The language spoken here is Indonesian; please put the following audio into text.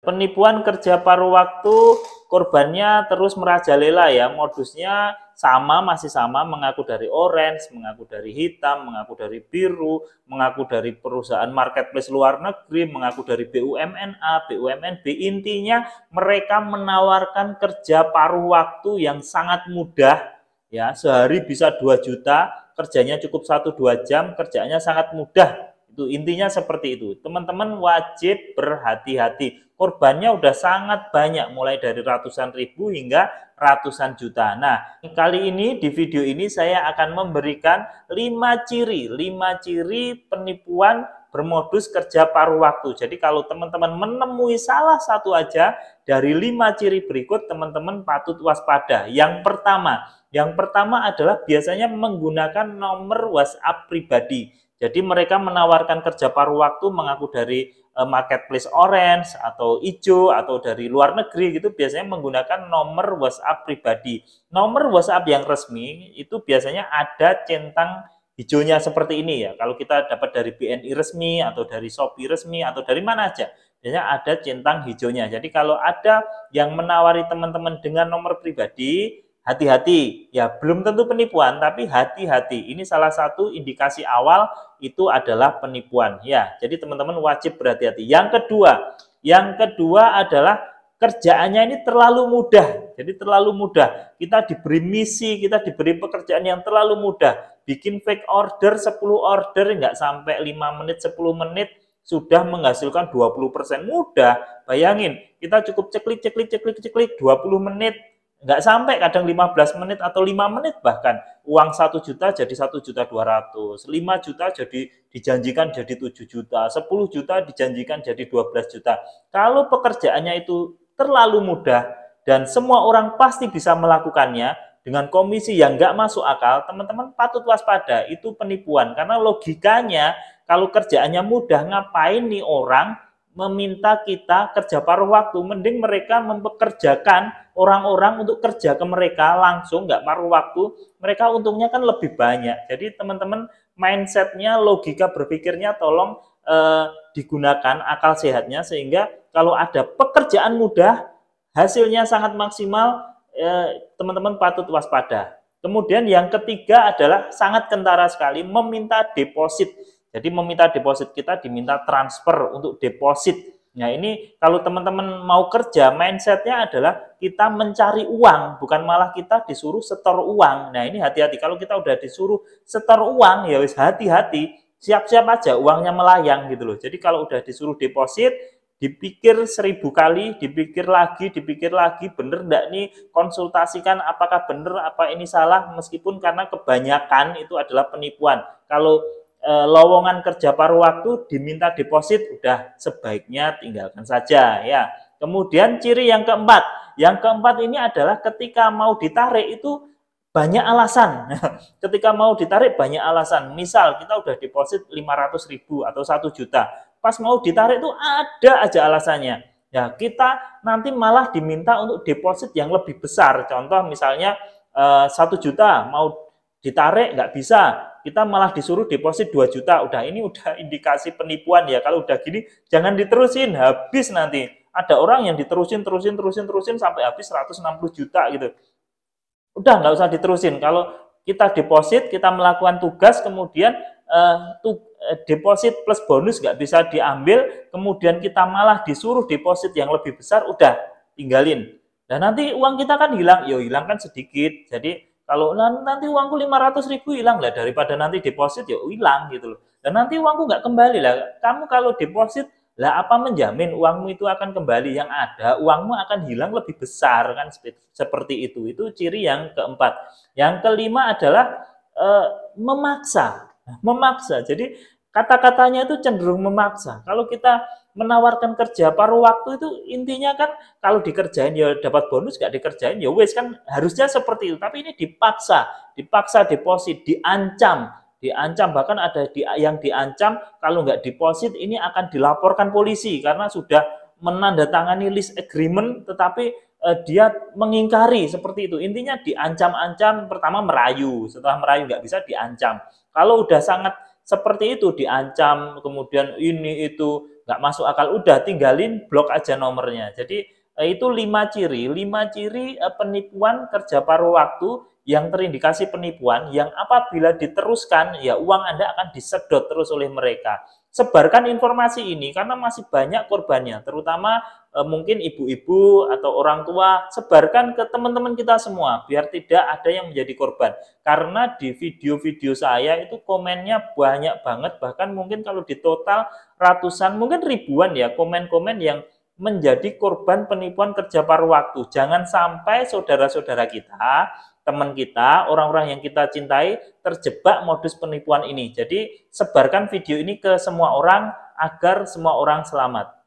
Penipuan kerja paruh waktu korbannya terus merajalela ya, modusnya sama masih sama mengaku dari orange, mengaku dari hitam, mengaku dari biru, mengaku dari perusahaan marketplace luar negeri, mengaku dari BUMN A, BUMN B. Intinya mereka menawarkan kerja paruh waktu yang sangat mudah ya, sehari bisa 2 juta, kerjanya cukup 1 2 jam, kerjanya sangat mudah itu intinya seperti itu. Teman-teman wajib berhati-hati. Korbannya udah sangat banyak mulai dari ratusan ribu hingga ratusan juta. Nah, kali ini di video ini saya akan memberikan lima ciri, lima ciri penipuan bermodus kerja paruh waktu. Jadi kalau teman-teman menemui salah satu aja dari lima ciri berikut teman-teman patut waspada. Yang pertama, yang pertama adalah biasanya menggunakan nomor WhatsApp pribadi. Jadi mereka menawarkan kerja paruh waktu mengaku dari eh, marketplace orange atau ijo atau dari luar negeri gitu biasanya menggunakan nomor WhatsApp pribadi. Nomor WhatsApp yang resmi itu biasanya ada centang hijaunya seperti ini ya. Kalau kita dapat dari BNI resmi atau dari Shopee resmi atau dari mana aja, biasanya ada centang hijaunya. Jadi kalau ada yang menawari teman-teman dengan nomor pribadi, hati-hati ya belum tentu penipuan tapi hati-hati ini salah satu indikasi awal itu adalah penipuan ya jadi teman-teman wajib berhati-hati yang kedua yang kedua adalah kerjaannya ini terlalu mudah. Jadi terlalu mudah. Kita diberi misi, kita diberi pekerjaan yang terlalu mudah. Bikin fake order 10 order nggak sampai 5 menit, 10 menit sudah menghasilkan 20% mudah. Bayangin, kita cukup ceklik, ceklik, ceklik, ceklik 20 menit nggak sampai kadang 15 menit atau 5 menit bahkan uang 1 juta jadi 1 juta 200, 5 juta jadi dijanjikan jadi 7 juta, 10 juta dijanjikan jadi 12 juta. Kalau pekerjaannya itu terlalu mudah dan semua orang pasti bisa melakukannya dengan komisi yang nggak masuk akal, teman-teman patut waspada, itu penipuan. Karena logikanya kalau kerjaannya mudah, ngapain nih orang meminta kita kerja paruh waktu, mending mereka mempekerjakan orang-orang untuk kerja ke mereka langsung, nggak paruh waktu, mereka untungnya kan lebih banyak. Jadi teman-teman mindsetnya, logika berpikirnya tolong eh, digunakan akal sehatnya sehingga kalau ada pekerjaan mudah, hasilnya sangat maksimal, eh, teman-teman eh, patut waspada. Kemudian yang ketiga adalah sangat kentara sekali meminta deposit jadi meminta deposit kita diminta transfer untuk deposit. Nah ini kalau teman-teman mau kerja mindsetnya adalah kita mencari uang bukan malah kita disuruh setor uang. Nah ini hati-hati kalau kita udah disuruh setor uang ya wis hati-hati siap-siap aja uangnya melayang gitu loh. Jadi kalau udah disuruh deposit dipikir seribu kali, dipikir lagi, dipikir lagi, bener enggak nih konsultasikan apakah bener apa ini salah meskipun karena kebanyakan itu adalah penipuan. Kalau e, lowongan kerja paruh waktu diminta deposit udah sebaiknya tinggalkan saja ya. Kemudian ciri yang keempat, yang keempat ini adalah ketika mau ditarik itu banyak alasan. Ketika mau ditarik banyak alasan. Misal kita udah deposit 500.000 ribu atau 1 juta. Pas mau ditarik itu ada aja alasannya. Ya kita nanti malah diminta untuk deposit yang lebih besar. Contoh misalnya eh, satu juta mau ditarik nggak bisa kita malah disuruh deposit 2 juta udah ini udah indikasi penipuan ya kalau udah gini jangan diterusin habis nanti ada orang yang diterusin terusin terusin terusin sampai habis 160 juta gitu udah nggak usah diterusin kalau kita deposit kita melakukan tugas kemudian eh, tu, eh, deposit plus bonus nggak bisa diambil kemudian kita malah disuruh deposit yang lebih besar udah tinggalin dan nah, nanti uang kita kan hilang yo hilang kan sedikit jadi kalau nanti uangku 500 ribu hilang lah daripada nanti deposit ya hilang gitu loh. Dan nanti uangku nggak kembali lah. Kamu kalau deposit lah apa menjamin uangmu itu akan kembali yang ada uangmu akan hilang lebih besar kan seperti itu itu ciri yang keempat yang kelima adalah e, memaksa memaksa jadi kata-katanya itu cenderung memaksa kalau kita menawarkan kerja paruh waktu itu intinya kan kalau dikerjain ya dapat bonus gak dikerjain ya wes kan harusnya seperti itu tapi ini dipaksa dipaksa deposit diancam diancam bahkan ada yang diancam kalau nggak deposit ini akan dilaporkan polisi karena sudah menandatangani list agreement tetapi eh, dia mengingkari seperti itu intinya diancam-ancam pertama merayu setelah merayu nggak bisa diancam kalau udah sangat seperti itu diancam kemudian ini itu nggak masuk akal udah tinggalin blok aja nomornya jadi eh, itu lima ciri lima ciri eh, penipuan kerja paruh waktu yang terindikasi penipuan yang apabila diteruskan ya uang Anda akan disedot terus oleh mereka sebarkan informasi ini karena masih banyak korbannya, terutama e, mungkin ibu-ibu atau orang tua, sebarkan ke teman-teman kita semua biar tidak ada yang menjadi korban. Karena di video-video saya itu komennya banyak banget, bahkan mungkin kalau di total ratusan, mungkin ribuan ya komen-komen yang menjadi korban penipuan kerja paruh waktu. Jangan sampai saudara-saudara kita, teman kita, orang-orang yang kita cintai terjebak modus penipuan ini. Jadi sebarkan video ini ke semua orang agar semua orang selamat.